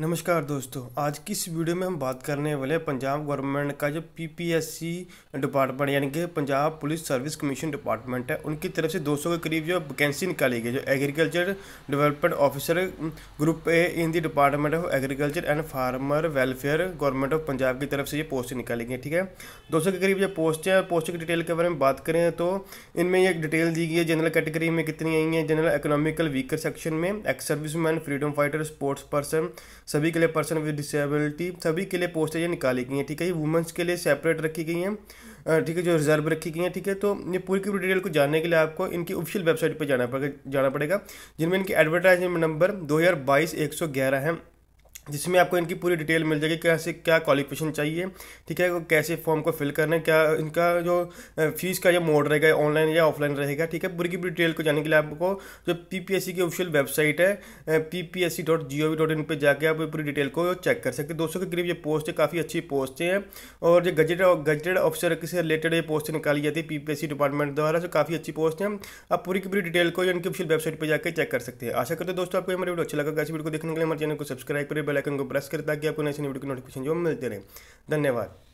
नमस्कार दोस्तों आज की इस वीडियो में हम बात करने वाले हैं पंजाब गवर्नमेंट का जो पीपीएससी डिपार्टमेंट यानी कि Punjab police service commission department है उनकी तरफ से 200 के करीब जो वैकेंसी निकाली गई जो agriculture development officer group A in the department of agriculture and farmer welfare government of Punjab की तरफ से ये पोस्ट निकाली गई ठीक है दो के करीब जो पोस्ट है पोस्ट की डिटेल के बारे में बात करें तो इनमें एक डिटेल दी गई है जनरल कैटेगरी में कितनी आई है जनरल इकोनॉमिकल वीकर सेक्शन में ex service freedom fighter sports person सभी के लिए पर्सन विद डिसेबिलिटी सभी के लिए पोस्टें ये निकाली गई हैं ठीक है ये वुमेंस के लिए सेपरेट रखी गई हैं ठीक है जो रिजर्व रखी गई हैं ठीक है तो ये पूरी की पूरी डिटेल को जानने के लिए आपको इनकी ऑफिशियल वेबसाइट पर जाना पड़ेगा जाना पड़ेगा जिनमें इनकी एडवर्टाइजमेंट नंबर दो हज़ार बाईस एक सौ ग्यारह है जिसमें आपको इनकी पूरी डिटेल मिल जाएगी कैसे क्या क्वालिफिकेशन चाहिए ठीक है कैसे फॉर्म को फिल करना है क्या इनका जो फीस का जो मोड रहेगा ऑनलाइन या ऑफलाइन रहेगा ठीक है पूरी की पूरी डिटेल को जानने के लिए आपको जो पीपीएससी की ऑफिशियल वेबसाइट है PPSC dot G O V dot in पर जाकर आप पूरी डिटेल को चेक कर सकते हैं दोस्तों के करीब ये पोस्ट है काफ़ी अच्छी पोस्टें हैं और जो गजेट गजेटेड ऑफिसर से रिलेटेड ये पोस्ट निकाली जाती है पीपीएससी डिपार्टमेंट द्वारा जो काफ़ी अच्छी पोस्ट है आप पूरी की पूरी डिटेल को इनकी ऑफिशियल वेबसाइट पर जाकर चेक कर सकते हैं आशा करते हैं दोस्तों आपको हमारे वीडियो अच्छा लगा कैसे वीडियो को देखने के लिए हमारे चैनल को सब्सक्राइब करें बेल आइकन को प्रेस करें ताकि आपको नई वीडियो की नोटिफिकेशन जो मिलते रहे धन्यवाद